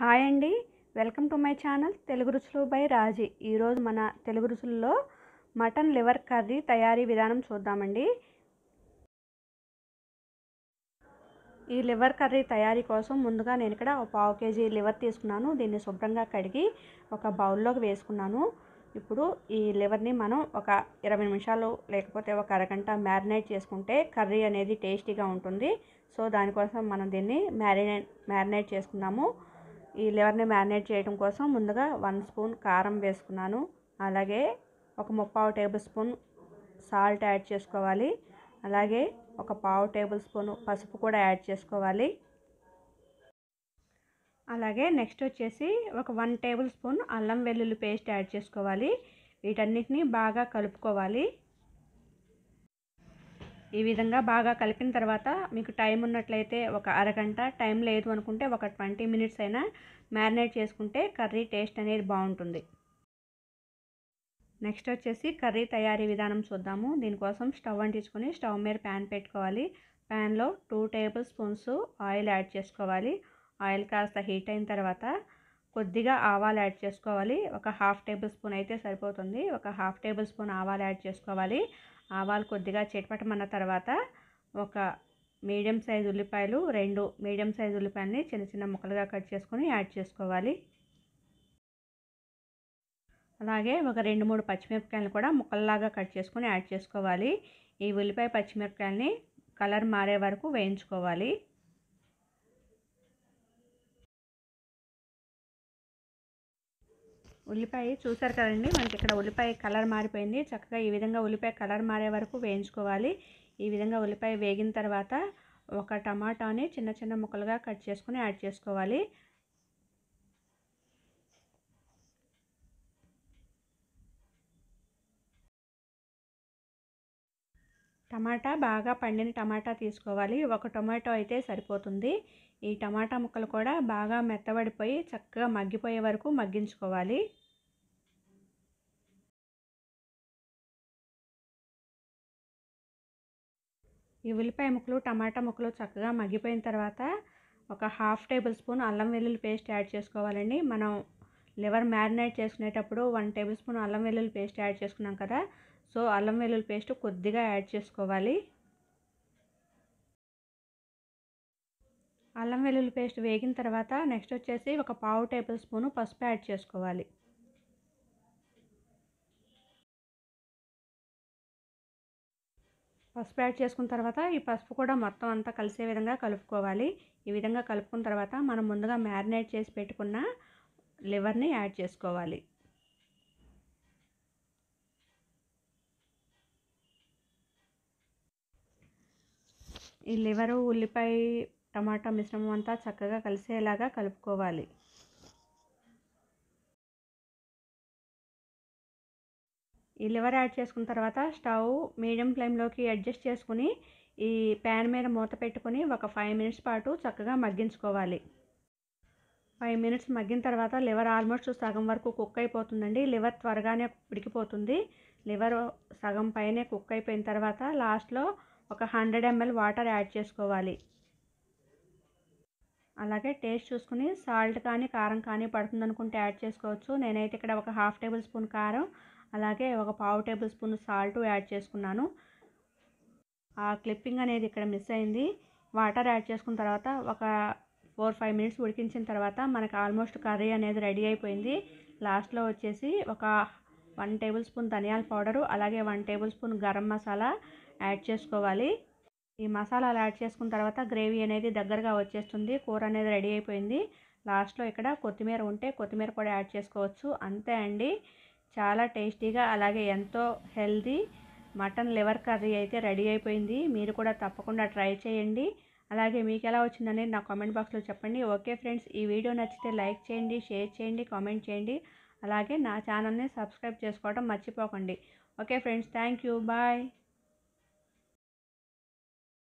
hi అండి welcome to my channel Telugu రుచులు by Raji ఈరోజు మన తెలుగు రుచుల్లో మటన్ లివర్ కర్రీ తయారీ విధానం చూద్దామండి ఈ లివర్ కర్రీ తయారీ కోసం ముందుగా నేను ఇక్కడ ఒక పావు కేజీ లివర్ తీసుకున్నాను దీన్ని శుభ్రంగా కడిగి ఒక బౌల్లోకి వేసుకున్నాను ఇప్పుడు ఈ లివర్ని మనం ఒక ఇరవై నిమిషాలు లేకపోతే ఒక అరగంట మ్యారినేట్ చేసుకుంటే కర్రీ అనేది టేస్టీగా ఉంటుంది సో దానికోసం మనం దీన్ని మ్యారినే మ్యారినేట్ చేసుకున్నాము ఈ లివర్ని మ్యారినేట్ చేయడం కోసం ముందుగా వన్ స్పూన్ కారం వేసుకున్నాను అలాగే ఒక ముప్పావు టేబుల్ స్పూన్ సాల్ట్ యాడ్ చేసుకోవాలి అలాగే ఒక పావు టేబుల్ స్పూన్ పసుపు కూడా యాడ్ చేసుకోవాలి అలాగే నెక్స్ట్ వచ్చేసి ఒక వన్ టేబుల్ స్పూన్ అల్లం వెల్లుల్లి పేస్ట్ యాడ్ చేసుకోవాలి వీటన్నిటిని బాగా కలుపుకోవాలి ఈ విధంగా బాగా కలిపిన తర్వాత మీకు టైం ఉన్నట్లయితే ఒక అరగంట టైం లేదు అనుకుంటే ఒక ట్వంటీ మినిట్స్ అయినా మ్యారినేట్ చేసుకుంటే కర్రీ టేస్ట్ అనేది బాగుంటుంది నెక్స్ట్ వచ్చేసి కర్రీ తయారీ విధానం చూద్దాము దీనికోసం స్టవ్ అంటించుకొని స్టవ్ మీద ప్యాన్ పెట్టుకోవాలి ప్యాన్లో two tablespoons oil add చేసుకోవాలి ఆయిల్ కాస్త హీట్ అయిన తర్వాత కొద్దిగా ఆవాలు యాడ్ చేసుకోవాలి ఒక హాఫ్ టేబుల్ స్పూన్ అయితే సరిపోతుంది ఒక హాఫ్ టేబుల్ స్పూన్ ఆవాలు యాడ్ చేసుకోవాలి ఆవాలు కొద్దిగా చిటపటమన్న తర్వాత ఒక మీడియం సైజ్ ఉల్లిపాయలు రెండు మీడియం సైజ్ ఉల్లిపాయలని చిన్న చిన్న ముక్కలుగా కట్ చేసుకొని యాడ్ చేసుకోవాలి అలాగే ఒక రెండు మూడు పచ్చిమిరపకాయలు కూడా ముక్కల్లాగా కట్ చేసుకొని యాడ్ చేసుకోవాలి ఈ ఉల్లిపాయ పచ్చిమిరపకాయలని కలర్ మారే వరకు వేయించుకోవాలి ఉల్లిపాయ చూసారు కదండి మనకి ఇక్కడ ఉల్లిపాయ కలర్ మారిపోయింది చక్కగా ఈ విధంగా ఉల్లిపాయ కలర్ మారే వరకు వేయించుకోవాలి ఈ విధంగా ఉల్లిపాయ వేగిన తర్వాత ఒక టమాటాని చిన్న చిన్న ముక్కలుగా కట్ చేసుకుని యాడ్ చేసుకోవాలి టమాటా బాగా పండిన టమాటా తీసుకోవాలి ఒక టొమాటో అయితే సరిపోతుంది ఈ టమాటా ముక్కలు కూడా బాగా మెత్తబడిపోయి చక్కగా మగ్గిపోయే వరకు మగ్గించుకోవాలి ఈ ఉల్లిపాయ ముక్కలు టమాటా ముక్కలు చక్కగా మగ్గిపోయిన తర్వాత ఒక హాఫ్ టేబుల్ స్పూన్ అల్లం వెల్లుల్లి పేస్ట్ యాడ్ చేసుకోవాలండి మనం లివర్ మ్యారినేట్ చేసుకునేటప్పుడు వన్ టేబుల్ స్పూన్ అల్లం వెల్లుల్లి పేస్ట్ యాడ్ చేసుకున్నాం కదా సో అల్లం వెల్లుల్లి పేస్ట్ కొద్దిగా యాడ్ చేసుకోవాలి అల్లం వెల్లుల్లి పేస్ట్ వేగిన తర్వాత నెక్స్ట్ వచ్చేసి ఒక పావు టేబుల్ స్పూను పసుపు యాడ్ చేసుకోవాలి పసుపు యాడ్ చేసుకున్న తర్వాత ఈ పసుపు కూడా మొత్తం అంతా కలిసే విధంగా కలుపుకోవాలి ఈ విధంగా కలుపుకున్న తర్వాత మనం ముందుగా మ్యారినేట్ చేసి పెట్టుకున్న లివర్ని యాడ్ చేసుకోవాలి ఈ లివరు ఉల్లిపాయ టమాటా మిశ్రమం అంతా చక్కగా కలిసేలాగా కలుపుకోవాలి ఈ లివర్ యాడ్ చేసుకున్న తర్వాత స్టవ్ మీడియం ఫ్లేమ్లోకి అడ్జస్ట్ చేసుకుని ఈ ప్యాన్ మీద మూత పెట్టుకుని ఒక ఫైవ్ మినిట్స్ పాటు చక్కగా మగ్గించుకోవాలి ఫైవ్ మినిట్స్ మగ్గిన తర్వాత లివర్ ఆల్మోస్ట్ సగం వరకు కుక్ అయిపోతుందండి లివర్ త్వరగానే ఉడికిపోతుంది లివర్ సగం పైనే కుక్ అయిపోయిన తర్వాత లాస్ట్లో ఒక హండ్రెడ్ ఎంఎల్ వాటర్ యాడ్ చేసుకోవాలి అలాగే టేస్ట్ చూసుకుని సాల్ట్ కానీ కారం కానీ పడుతుంది అనుకుంటే యాడ్ చేసుకోవచ్చు నేనైతే ఇక్కడ ఒక హాఫ్ టేబుల్ స్పూన్ కారం అలాగే ఒక పావు టేబుల్ స్పూన్ సాల్ట్ యాడ్ చేసుకున్నాను ఆ క్లిప్పింగ్ అనేది ఇక్కడ మిస్ అయింది వాటర్ యాడ్ చేసుకున్న తర్వాత ఒక ఫోర్ ఫైవ్ మినిట్స్ ఉడికించిన తర్వాత మనకు ఆల్మోస్ట్ కర్రీ అనేది రెడీ అయిపోయింది లాస్ట్లో వచ్చేసి ఒక వన్ టేబుల్ స్పూన్ ధనియాల పౌడరు అలాగే one tablespoon garam masala add చేసుకోవాలి ఈ మసాలాలు యాడ్ చేసుకున్న తర్వాత గ్రేవీ అనేది దగ్గరగా వచ్చేస్తుంది కూర అనేది రెడీ అయిపోయింది లాస్ట్లో ఇక్కడ కొత్తిమీర ఉంటే కొత్తిమీర కూడా యాడ్ చేసుకోవచ్చు అంతే అండి చాలా టేస్టీగా అలాగే ఎంతో హెల్దీ మటన్ లివర్ కర్రీ అయితే రెడీ అయిపోయింది మీరు కూడా తప్పకుండా ట్రై చేయండి అలాగే మీకు ఎలా వచ్చిందని నా కామెంట్ బాక్స్లో చెప్పండి ఓకే ఫ్రెండ్స్ ఈ వీడియో నచ్చితే లైక్ చేయండి షేర్ చేయండి కామెంట్ చేయండి అలాగే నా ఛానల్ని సబ్స్క్రైబ్ చేసుకోవడం మర్చిపోకండి okay friends thank you bye